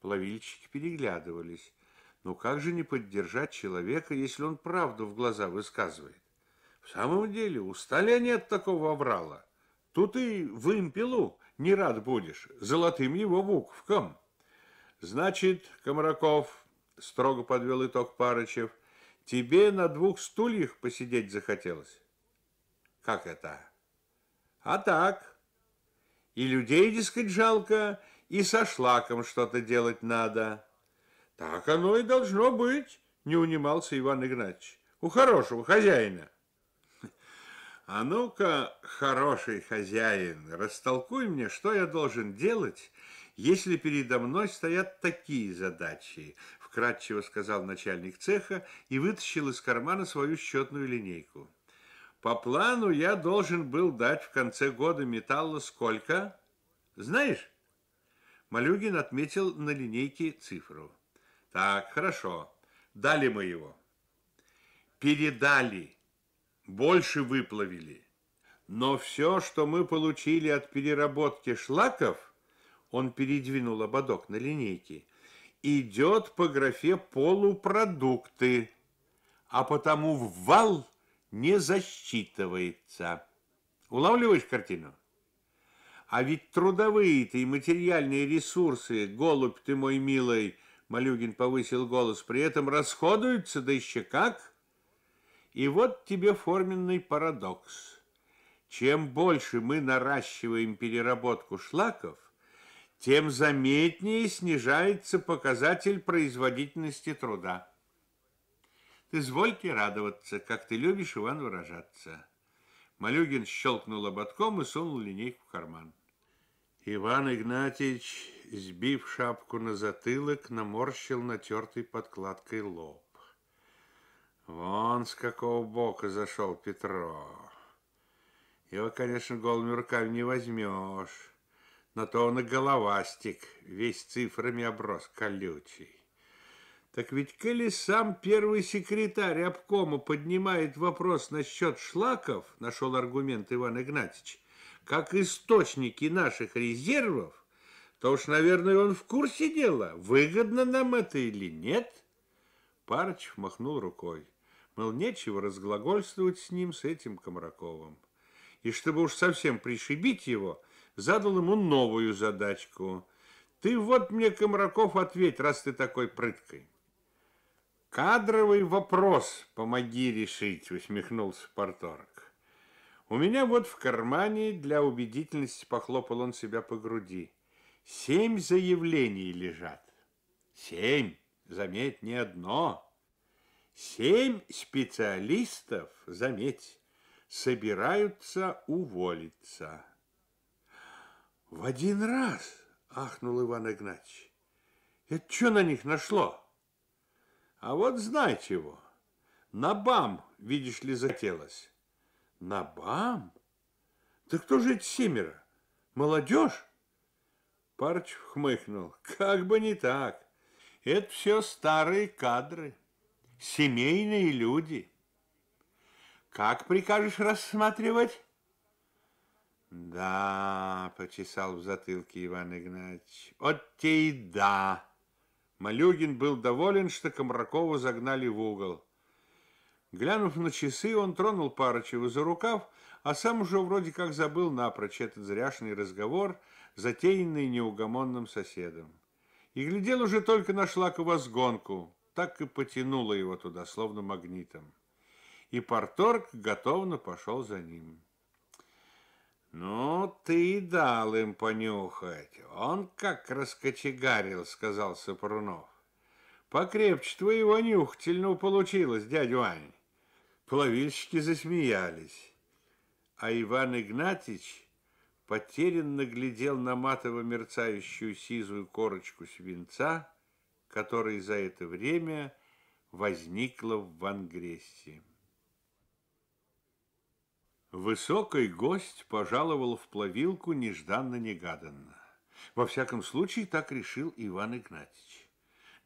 Плавильщики переглядывались. Но «Ну как же не поддержать человека, если он правду в глаза высказывает? В самом деле, устали они от такого оврала. Тут и вымпелу не рад будешь, золотым его буквкам. Значит, Комараков, строго подвел итог Парычев, тебе на двух стульях посидеть захотелось? Как это? А так. И людей, дескать, жалко, и со шлаком что-то делать надо. Так оно и должно быть, не унимался Иван Игнатьевич. У хорошего хозяина. А ну-ка, хороший хозяин, растолкуй мне, что я должен делать, если передо мной стоят такие задачи, вкратчиво сказал начальник цеха и вытащил из кармана свою счетную линейку. По плану я должен был дать в конце года металла сколько? Знаешь? Малюгин отметил на линейке цифру. Так, хорошо. Дали мы его. Передали. Больше выплавили. Но все, что мы получили от переработки шлаков, он передвинул ободок на линейке, идет по графе полупродукты, а потому в вал не засчитывается. Улавливаешь картину? А ведь трудовые-то и материальные ресурсы, голубь ты мой милый, Малюгин повысил голос, при этом расходуются, да еще как. И вот тебе форменный парадокс. Чем больше мы наращиваем переработку шлаков, тем заметнее снижается показатель производительности труда. Ты звольте радоваться, как ты любишь, Иван, выражаться. Малюгин щелкнул ободком и сунул линейку в карман. Иван Игнатьич, сбив шапку на затылок, наморщил натертой подкладкой лоб. Вон с какого бока зашел Петро. Его, конечно, голыми руками не возьмешь. На то он и головастик, весь цифрами оброс колючий. Так ведь коли сам первый секретарь обкома поднимает вопрос насчет шлаков, нашел аргумент Иван Игнатьич, как источники наших резервов, то уж, наверное, он в курсе дела, выгодно нам это или нет. Парыч махнул рукой. Мол, нечего разглагольствовать с ним, с этим Комраковым. И чтобы уж совсем пришибить его, задал ему новую задачку. Ты вот мне, Комраков, ответь, раз ты такой прыткой. Кадровый вопрос помоги решить, усмехнулся Парторг. У меня вот в кармане, для убедительности похлопал он себя по груди. Семь заявлений лежат. Семь, заметь, не одно. Семь специалистов, заметь, собираются уволиться. В один раз, ахнул Иван Игнатьевич. Это что на них нашло? А вот знаете его. На бам, видишь ли, зателось. На БАМ? Да кто же эти семеро? Молодежь? Парчев хмыкнул. Как бы не так. Это все старые кадры, семейные люди. Как прикажешь рассматривать? Да, почесал в затылке Иван Игнатьевич. От те и да. Малюгин был доволен, что Комракова загнали в угол. Глянув на часы, он тронул Парычева за рукав, а сам уже вроде как забыл напрочь этот зряшный разговор, затеянный неугомонным соседом. И глядел уже только на Шлакова сгонку, так и потянуло его туда, словно магнитом. И парторг готовно пошел за ним. «Ну, ты и дал им понюхать. Он как раскочегарил», — сказал Сапрунов. «Покрепче твоего нюхательного получилось, дядя Вань». Плавильщики засмеялись, а Иван Игнатьич потерянно глядел на матово-мерцающую сизую корочку свинца, которая за это время возникла в Вангрессе. Высокий гость пожаловал в плавилку нежданно-негаданно. Во всяком случае, так решил Иван Игнатьич.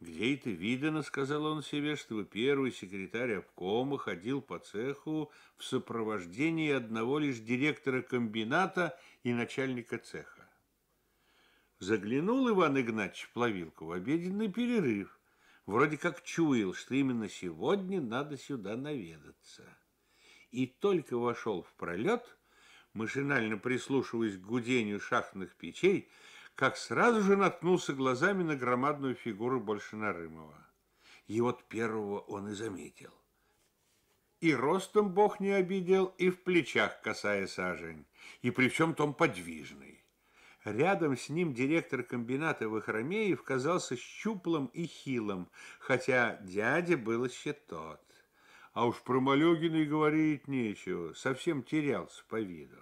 Где это видано, сказал он себе, чтобы первый секретарь обкома ходил по цеху в сопровождении одного лишь директора комбината и начальника цеха. Заглянул Иван Игнатьевич Плавилку в обеденный перерыв. Вроде как чуял, что именно сегодня надо сюда наведаться. И только вошел в пролет, машинально прислушиваясь к гудению шахтных печей, как сразу же наткнулся глазами на громадную фигуру Большинарымова. Его-то первого он и заметил. И ростом бог не обидел, и в плечах касая сажень, и при всем том подвижный. Рядом с ним директор комбината Вахромеев казался щуплым и хилым, хотя дядя был еще тот. А уж про Малюгина и говорить нечего, совсем терялся по виду.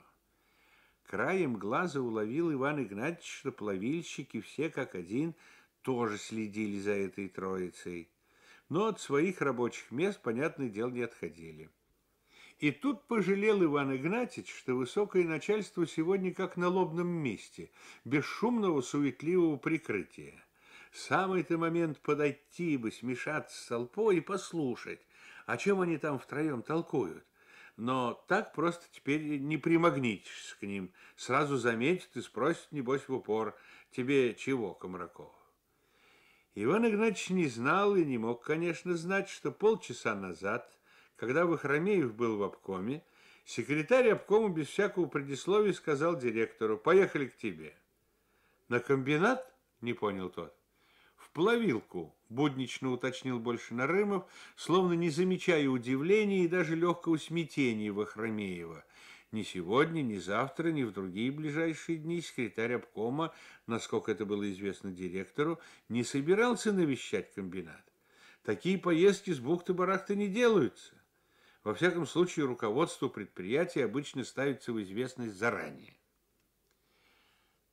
Краем глаза уловил Иван Игнатьевич, что плавильщики все как один тоже следили за этой троицей. Но от своих рабочих мест, понятное дело, не отходили. И тут пожалел Иван Игнатьич, что высокое начальство сегодня как на лобном месте, без шумного суетливого прикрытия. Самый-то момент подойти бы, смешаться с толпой и послушать, о а чем они там втроем толкуют но так просто теперь не примагнитишься к ним. Сразу заметит и спросит, небось, в упор, тебе чего, Комраков? Иван Игнатьевич не знал и не мог, конечно, знать, что полчаса назад, когда Вахромеев был в обкоме, секретарь обкома без всякого предисловия сказал директору «Поехали к тебе». «На комбинат?» – не понял тот. «В плавилку», — буднично уточнил больше Нарымов, словно не замечая удивления и даже легкого смятения Вахромеева. Ни сегодня, ни завтра, ни в другие ближайшие дни секретарь обкома, насколько это было известно директору, не собирался навещать комбинат. Такие поездки с бухты-барахты не делаются. Во всяком случае, руководство предприятия обычно ставится в известность заранее.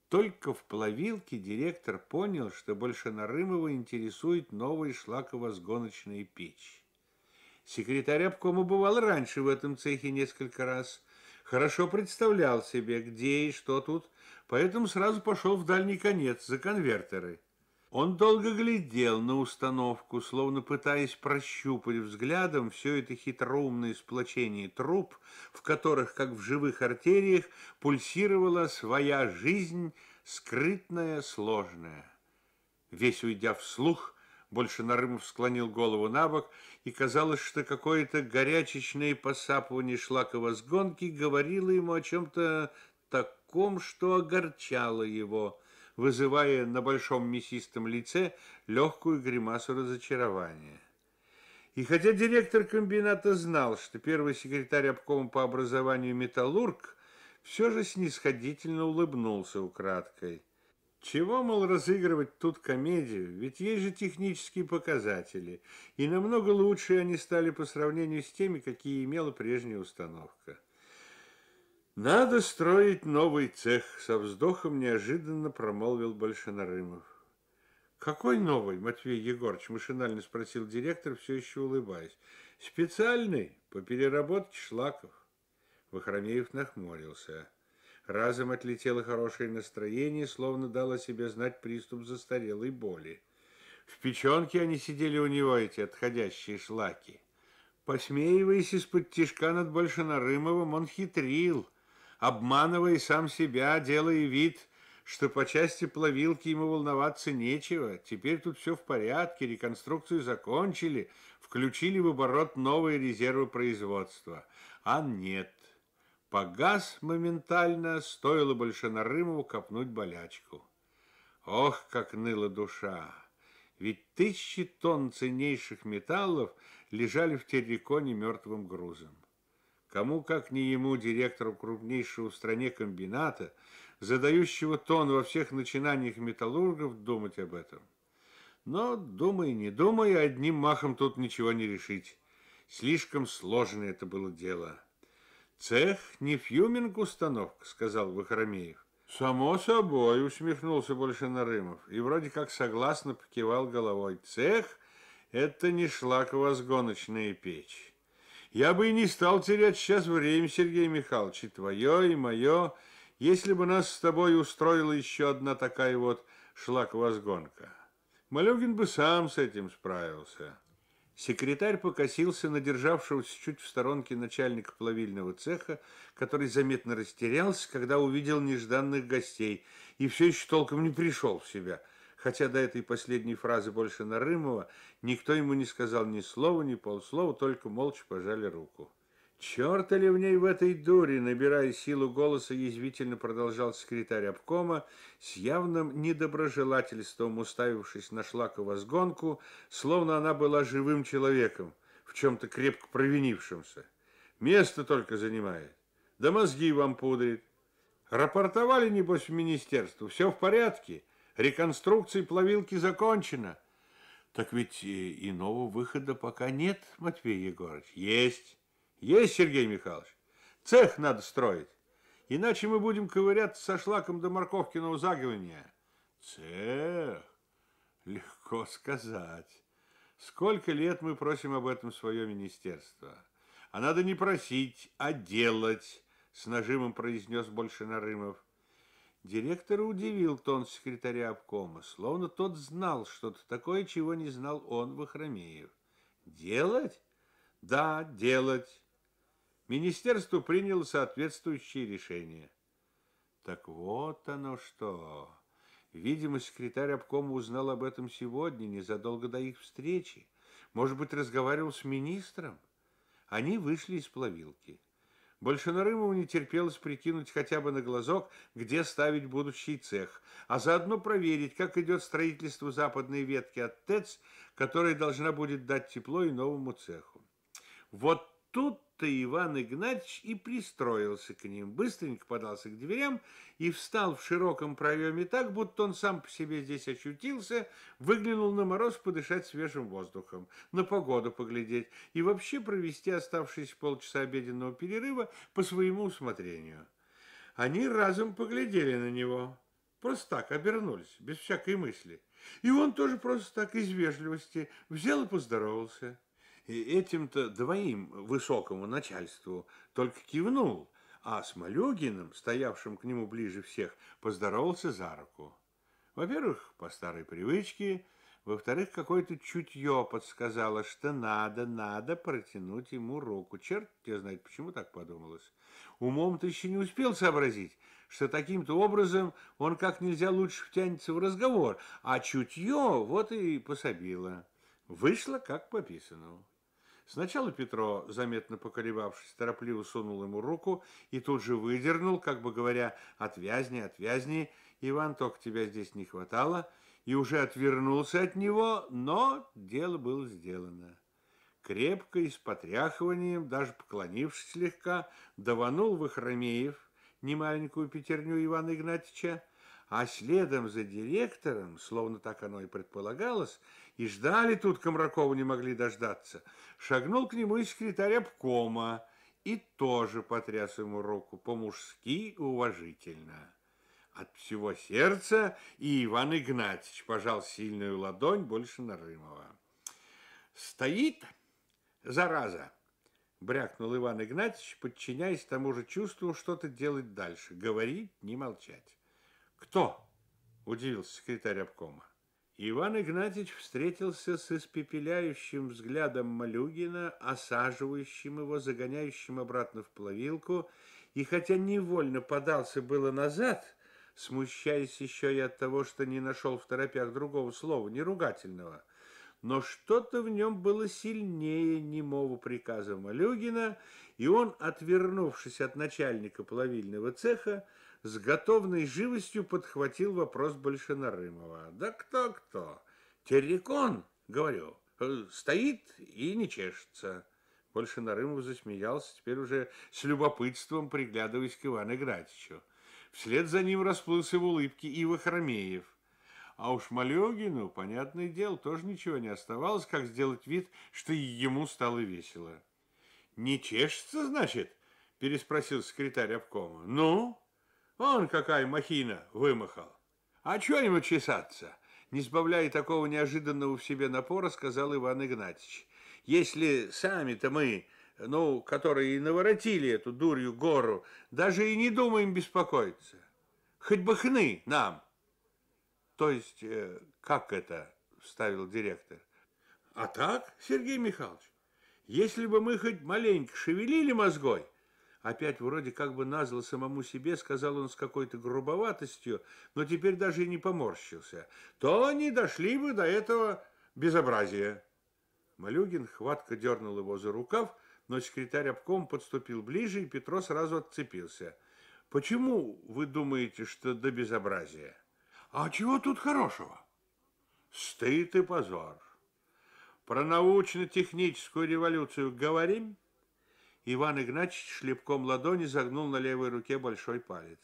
Только в плавилке директор понял, что больше Нарымова интересует новые шлаково-сгоночные печь. Секретарь обкома бывал раньше в этом цехе несколько раз. Хорошо представлял себе, где и что тут, поэтому сразу пошел в дальний конец, за конвертеры. Он долго глядел на установку, словно пытаясь прощупать взглядом все это хитроумное сплочение труб, в которых, как в живых артериях, пульсировала своя жизнь, скрытная, сложная. Весь уйдя вслух, больше Нарымов склонил голову на бок, и казалось, что какое-то горячечное посапывание шлаково сгонки говорило ему о чем-то таком, что огорчало его – вызывая на большом мясистом лице легкую гримасу разочарования. И хотя директор комбината знал, что первый секретарь обкома по образованию металлург, все же снисходительно улыбнулся украдкой. Чего, мол, разыгрывать тут комедию, ведь есть же технические показатели, и намного лучше они стали по сравнению с теми, какие имела прежняя установка. Надо строить новый цех, со вздохом неожиданно промолвил Большинарымов. Какой новый, Матвей Егорович, машинально спросил директор, все еще улыбаясь. Специальный, по переработке шлаков. Вахромеев нахмурился. Разом отлетело хорошее настроение, словно дало себе знать приступ застарелой боли. В печенке они сидели у него, эти отходящие шлаки. Посмеиваясь из-под тишка над Большинарымовым, он хитрил – обманывая сам себя, делая вид, что по части плавилки ему волноваться нечего. Теперь тут все в порядке, реконструкцию закончили, включили в оборот новые резервы производства. А нет. Погас моментально, стоило Большонарымову копнуть болячку. Ох, как ныла душа! Ведь тысячи тонн ценнейших металлов лежали в терриконе мертвым грузом. Кому, как не ему, директору крупнейшего в стране комбината, задающего тон во всех начинаниях металлургов, думать об этом? Но, думай, не думай, одним махом тут ничего не решить. Слишком сложное это было дело. «Цех не фьюминг установка», — сказал Вахромеев. «Само собой», — усмехнулся больше Большенарымов и вроде как согласно покивал головой. «Цех — это не шлаковозгоночная печь». Я бы и не стал терять сейчас время, Сергей Михайлович, и твое, и мое, если бы нас с тобой устроила еще одна такая вот шлак-возгонка. Малюгин бы сам с этим справился. Секретарь покосился на державшегося чуть в сторонке начальника плавильного цеха, который заметно растерялся, когда увидел нежданных гостей, и все еще толком не пришел в себя – хотя до этой последней фразы больше Нарымова никто ему не сказал ни слова, ни полслова, только молча пожали руку. «Черта ли в ней в этой дуре?» Набирая силу голоса, язвительно продолжал секретарь обкома, с явным недоброжелательством уставившись на Шлакова сгонку, словно она была живым человеком, в чем-то крепко провинившимся. «Место только занимает, да мозги вам пудрит. Рапортовали, небось, в министерство, все в порядке?» Реконструкция плавилки закончена. Так ведь иного выхода пока нет, Матвей Егорович. Есть. Есть, Сергей Михайлович. Цех надо строить. Иначе мы будем ковыряться со шлаком до морковкиного загивания. Цех. Легко сказать. Сколько лет мы просим об этом свое министерство? А надо не просить, а делать, с нажимом произнес Большенарымов. Директора удивил тон секретаря обкома, словно тот знал что-то такое, чего не знал он, Вахромеев. «Делать?» «Да, делать». Министерство приняло соответствующее решение. Так вот оно что. Видимо, секретарь обкома узнал об этом сегодня, незадолго до их встречи. Может быть, разговаривал с министром? Они вышли из плавилки. Большенарымову не терпелось прикинуть хотя бы на глазок, где ставить будущий цех, а заодно проверить, как идет строительство западной ветки от ТЭЦ, которая должна будет дать тепло и новому цеху. Вот тут-то Иван Игнатьич и пристроился к ним, быстренько подался к дверям и встал в широком проеме так, будто он сам по себе здесь очутился, выглянул на мороз подышать свежим воздухом, на погоду поглядеть и вообще провести оставшиеся полчаса обеденного перерыва по своему усмотрению. Они разом поглядели на него, просто так обернулись, без всякой мысли. И он тоже просто так из вежливости взял и поздоровался и этим-то двоим высокому начальству только кивнул, а с Малюгиным, стоявшим к нему ближе всех, поздоровался за руку. Во-первых, по старой привычке, во-вторых, какое-то чутье подсказало, что надо, надо протянуть ему руку. Черт тебе знает, почему так подумалось. Умом ты еще не успел сообразить, что таким-то образом он как нельзя лучше втянется в разговор, а чутье вот и пособило. Вышло как пописано. Сначала Петро, заметно поколебавшись, торопливо сунул ему руку и тут же выдернул, как бы говоря, «Отвязни, отвязни, Иван, только тебя здесь не хватало», и уже отвернулся от него, но дело было сделано. Крепко и с потряхиванием, даже поклонившись слегка, даванул в Вахромеев, немаленькую пятерню Ивана Игнатьича, а следом за директором, словно так оно и предполагалось, и ждали тут Комракова, не могли дождаться. Шагнул к нему и секретарь обкома, и тоже потряс ему руку по-мужски уважительно. От всего сердца и Иван Игнатьевич пожал сильную ладонь больше Нарымова. «Стоит, зараза!» – брякнул Иван Игнатьевич, подчиняясь тому же чувству что-то делать дальше, говорить, не молчать. «Кто?» – удивился секретарь обкома. Иван Игнатьич встретился с испепеляющим взглядом Малюгина, осаживающим его, загоняющим обратно в плавилку, и хотя невольно подался было назад, смущаясь еще и от того, что не нашел в торопях другого слова, неругательного, но что-то в нем было сильнее немого приказа Малюгина, и он, отвернувшись от начальника плавильного цеха, с готовной живостью подхватил вопрос Большинарымова. «Да кто-кто? Террикон, говорю, э, стоит и не чешется». Большинарымов засмеялся, теперь уже с любопытством приглядываясь к Ивану Игнатьичу. Вслед за ним расплылся в улыбке Ива Хромеев. А уж Малегину, понятное дело, тоже ничего не оставалось, как сделать вид, что ему стало весело. «Не чешется, значит?» – переспросил секретарь обкома. «Ну?» Он какая махина вымахал. А чё ему чесаться? Не сбавляя такого неожиданного в себе напора, сказал Иван Игнатьевич. Если сами-то мы, ну, которые и наворотили эту дурью гору, даже и не думаем беспокоиться. Хоть бы хны нам. То есть, э, как это, вставил директор. А так, Сергей Михайлович, если бы мы хоть маленько шевелили мозгой, Опять вроде как бы назло самому себе, сказал он с какой-то грубоватостью, но теперь даже и не поморщился. То не дошли бы до этого безобразия. Малюгин хватко дернул его за рукав, но секретарь обком подступил ближе, и Петро сразу отцепился. «Почему вы думаете, что до безобразия?» «А чего тут хорошего?» «Стыд и позор. Про научно-техническую революцию говорим?» Иван Игнатьевич шлепком ладони загнул на левой руке большой палец.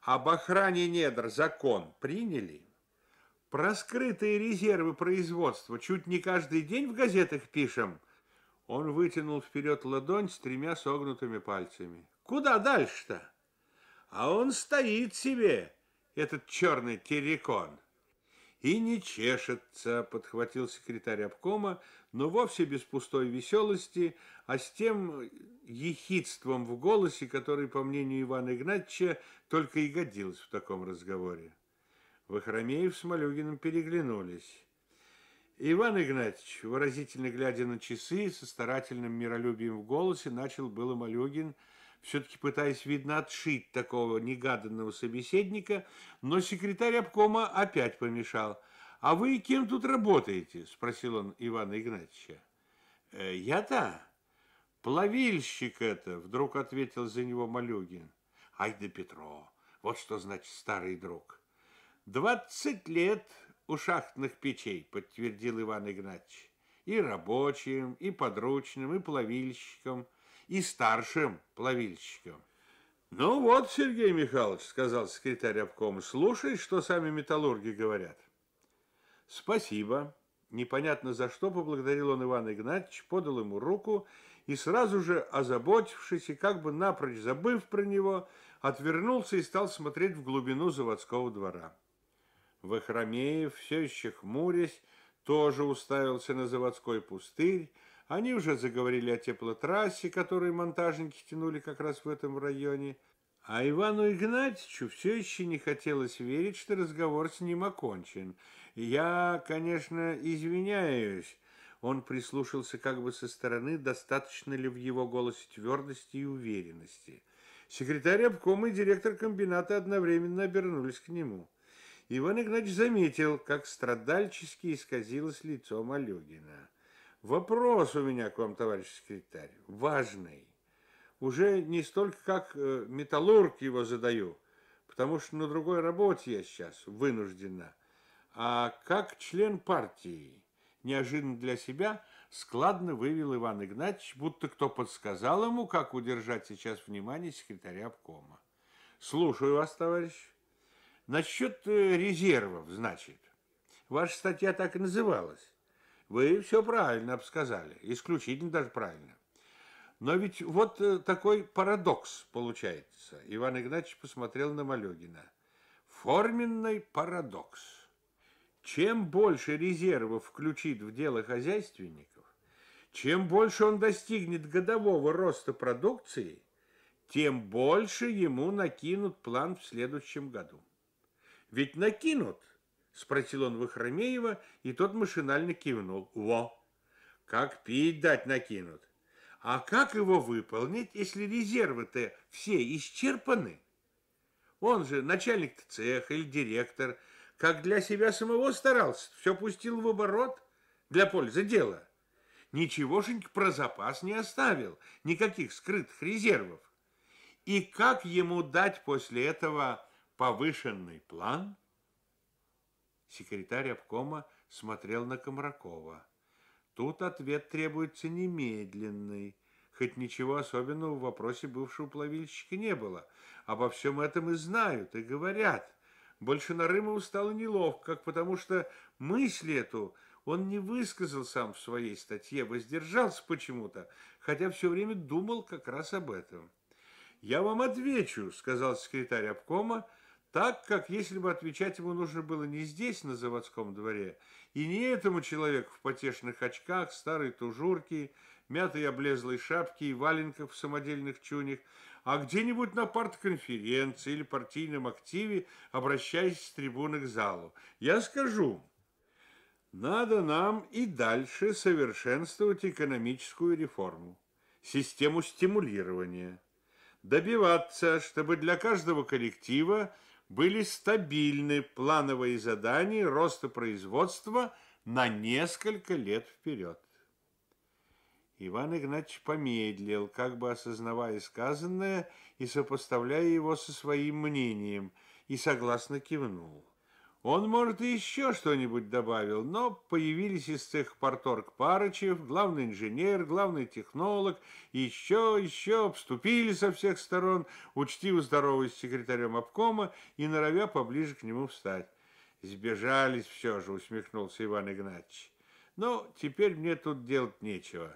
Об охране недр закон приняли? Про скрытые резервы производства чуть не каждый день в газетах пишем. Он вытянул вперед ладонь с тремя согнутыми пальцами. Куда дальше-то? А он стоит себе, этот черный террикон и не чешется, подхватил секретарь обкома, но вовсе без пустой веселости, а с тем ехидством в голосе, который, по мнению Ивана Игнатьевича, только и годилось в таком разговоре. Вахромеев с Малюгиным переглянулись. Иван Игнатьевич, выразительно глядя на часы, со старательным миролюбием в голосе, начал было Малюгин – все-таки пытаясь, видно, отшить такого негаданного собеседника, но секретарь обкома опять помешал. «А вы кем тут работаете?» – спросил он Ивана Игнатьевича. «Э, «Я-то?» «Плавильщик это!» – вдруг ответил за него Малюгин. «Ай да Петро! Вот что значит старый друг!» «Двадцать лет у шахтных печей», – подтвердил Иван Игнатьевич. «И рабочим, и подручным, и плавильщиком» и старшим плавильщиком. «Ну вот, Сергей Михайлович», — сказал секретарь обкома, — «слушай, что сами металлурги говорят». «Спасибо». Непонятно за что поблагодарил он Ивана Игнатьевича, подал ему руку и сразу же, озаботившись и как бы напрочь забыв про него, отвернулся и стал смотреть в глубину заводского двора. Вахромеев, все еще хмурясь, тоже уставился на заводской пустырь, они уже заговорили о теплотрассе, которую монтажники тянули как раз в этом районе. А Ивану Игнатьевичу все еще не хотелось верить, что разговор с ним окончен. «Я, конечно, извиняюсь». Он прислушался как бы со стороны, достаточно ли в его голосе твердости и уверенности. Секретарь обкома и директор комбината одновременно обернулись к нему. Иван Игнатьевич заметил, как страдальчески исказилось лицо Малюгина. Вопрос у меня к вам, товарищ секретарь, важный. Уже не столько как э, металлург его задаю, потому что на другой работе я сейчас вынуждена, а как член партии. Неожиданно для себя складно вывел Иван Игнатьевич, будто кто подсказал ему, как удержать сейчас внимание секретаря обкома. Слушаю вас, товарищ. Насчет э, резервов, значит. Ваша статья так и называлась. Вы все правильно обсказали, исключительно даже правильно. Но ведь вот э, такой парадокс получается. Иван Игнатьевич посмотрел на Малюгина. Форменный парадокс. Чем больше резервов включит в дело хозяйственников, чем больше он достигнет годового роста продукции, тем больше ему накинут план в следующем году. Ведь накинут –– спросил он Вахромеева, и тот машинально кивнул. «Во! Как пить дать накинут! А как его выполнить, если резервы-то все исчерпаны? Он же начальник цеха или директор, как для себя самого старался, все пустил в оборот для пользы дела. Ничегошеньки про запас не оставил, никаких скрытых резервов. И как ему дать после этого повышенный план – Секретарь обкома смотрел на Комракова. Тут ответ требуется немедленный, хоть ничего особенного в вопросе бывшего плавильщика не было. Обо всем этом и знают, и говорят. Больше Нарымову стало неловко, как потому что мысль эту он не высказал сам в своей статье, воздержался почему-то, хотя все время думал как раз об этом. «Я вам отвечу», — сказал секретарь обкома, — так как если бы отвечать ему нужно было не здесь, на заводском дворе, и не этому человеку в потешных очках, старой тужурке, мятой облезлой шапке и валенках в самодельных чунях, а где-нибудь на партконференции или партийном активе, обращаясь с трибуны к залу. Я скажу, надо нам и дальше совершенствовать экономическую реформу, систему стимулирования, добиваться, чтобы для каждого коллектива были стабильны плановые задания роста производства на несколько лет вперед. Иван Игнатьевич помедлил, как бы осознавая сказанное и сопоставляя его со своим мнением, и согласно кивнул. Он, может, и еще что-нибудь добавил, но появились из цех порторг Парычев, главный инженер, главный технолог, еще, еще, обступили со всех сторон, учтиво здороваясь с секретарем обкома и норовя поближе к нему встать. «Сбежались все же», — усмехнулся Иван Игнатьевич. «Но теперь мне тут делать нечего».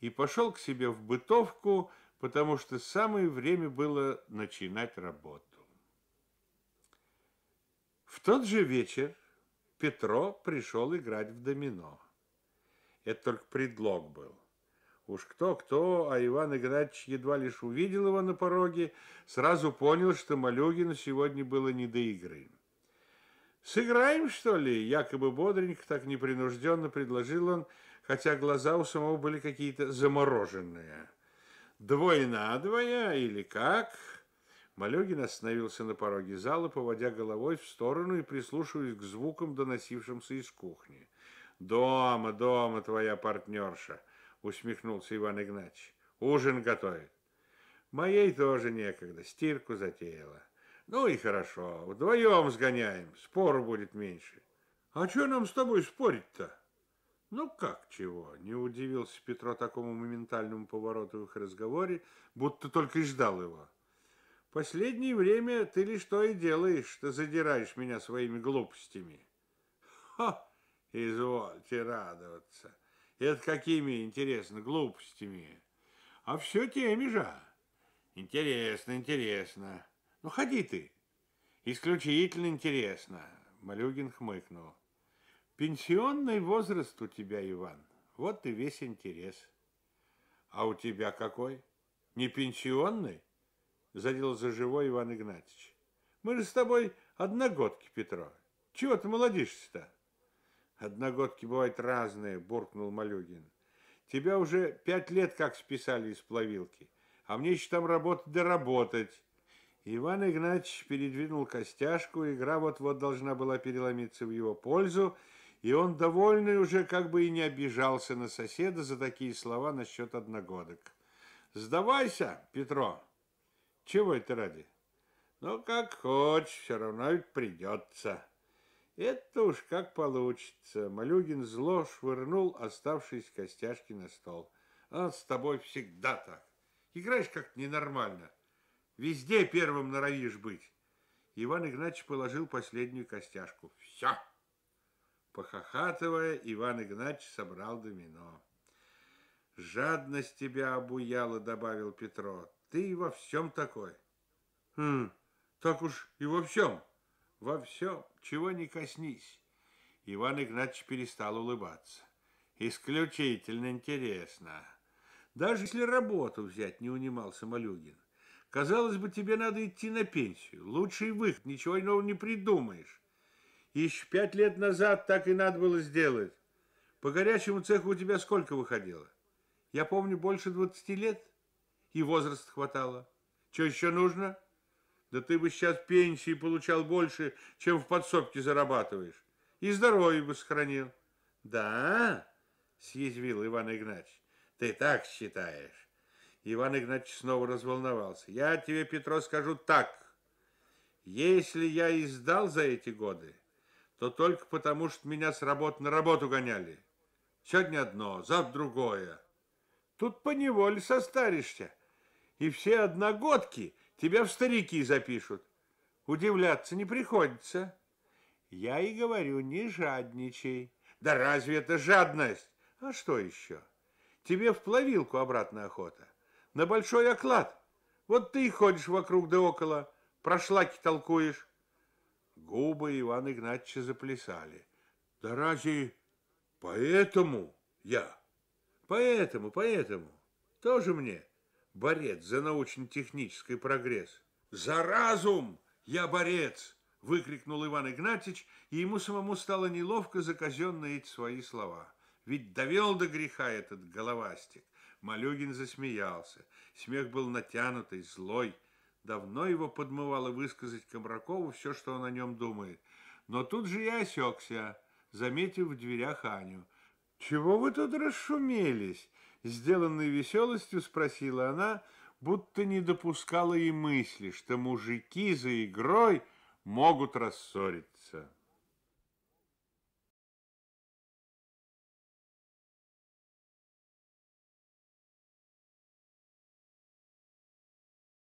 И пошел к себе в бытовку, потому что самое время было начинать работу тот же вечер Петро пришел играть в домино. Это только предлог был. Уж кто-кто, а Иван Игнатьевич едва лишь увидел его на пороге, сразу понял, что Малюгину сегодня было не до игры. «Сыграем, что ли?» – якобы бодренько, так непринужденно предложил он, хотя глаза у самого были какие-то замороженные. «Двое двоя или как?» Малегин остановился на пороге зала, поводя головой в сторону и прислушиваясь к звукам, доносившимся из кухни. «Дома, дома твоя партнерша!» — усмехнулся Иван Игнатьевич. «Ужин готовит». «Моей тоже некогда, стирку затеяла». «Ну и хорошо, вдвоем сгоняем, спору будет меньше». «А что нам с тобой спорить-то?» «Ну как чего?» – не удивился Петро такому моментальному повороту в их разговоре, будто только и ждал его. Последнее время ты лишь то и делаешь, что задираешь меня своими глупостями. Ха! Извольте радоваться. Это какими, интересно, глупостями? А все теми же. Интересно, интересно. Ну, ходи ты. Исключительно интересно. Малюгин хмыкнул. Пенсионный возраст у тебя, Иван. Вот и весь интерес. А у тебя какой? Не пенсионный? задел за живой Иван Игнатьевич. Мы же с тобой одногодки, Петро. Чего ты молодишься-то? Одногодки бывают разные, буркнул Малюгин. Тебя уже пять лет как списали из плавилки, а мне еще там работать доработать. Иван Игнатьевич передвинул костяшку, игра вот-вот должна была переломиться в его пользу, и он, довольный уже, как бы и не обижался на соседа за такие слова насчет одногодок. «Сдавайся, Петро!» Чего это ради? Ну, как хочешь, все равно ведь придется. Это уж как получится. Малюгин зло швырнул оставшиеся костяшки на стол. А с тобой всегда так. Играешь как-то ненормально. Везде первым норовишь быть. Иван Игнатьевич положил последнюю костяшку. Все. Похохатывая, Иван Игнатьевич собрал домино. «Жадность тебя обуяла», — добавил Петро. Ты и во всем такой. Хм, так уж и во всем. Во всем, чего не коснись. Иван Игнатьевич перестал улыбаться. Исключительно интересно. Даже если работу взять, не унимался Малюгин. Казалось бы, тебе надо идти на пенсию. Лучший выход, ничего нового не придумаешь. Еще пять лет назад так и надо было сделать. По горячему цеху у тебя сколько выходило? Я помню, больше двадцати лет и возраст хватало. Что еще нужно? Да ты бы сейчас пенсии получал больше, чем в подсобке зарабатываешь. И здоровье бы сохранил. Да, съязвил Иван Игнатьевич, ты так считаешь. Иван Игнатьевич снова разволновался. Я тебе, Петро, скажу так. Если я и сдал за эти годы, то только потому, что меня с работы на работу гоняли. Сегодня одно, завтра другое. Тут поневоле состаришься и все одногодки тебя в старики запишут. Удивляться не приходится. Я и говорю, не жадничай. Да разве это жадность? А что еще? Тебе в плавилку обратно охота. На большой оклад. Вот ты и ходишь вокруг да около, про шлаки толкуешь. Губы Ивана Игнатьевича заплясали. Да разве поэтому я? Поэтому, поэтому. Тоже мне борец за научно-технический прогресс. «За разум! Я борец!» – выкрикнул Иван Игнатьич, и ему самому стало неловко за казенные свои слова. Ведь довел до греха этот головастик. Малюгин засмеялся. Смех был натянутый, злой. Давно его подмывало высказать Комракову все, что он о нем думает. Но тут же я осекся, заметив в дверях Аню. «Чего вы тут расшумелись?» сделанной веселостью спросила она, будто не допускала и мысли, что мужики за игрой могут рассориться.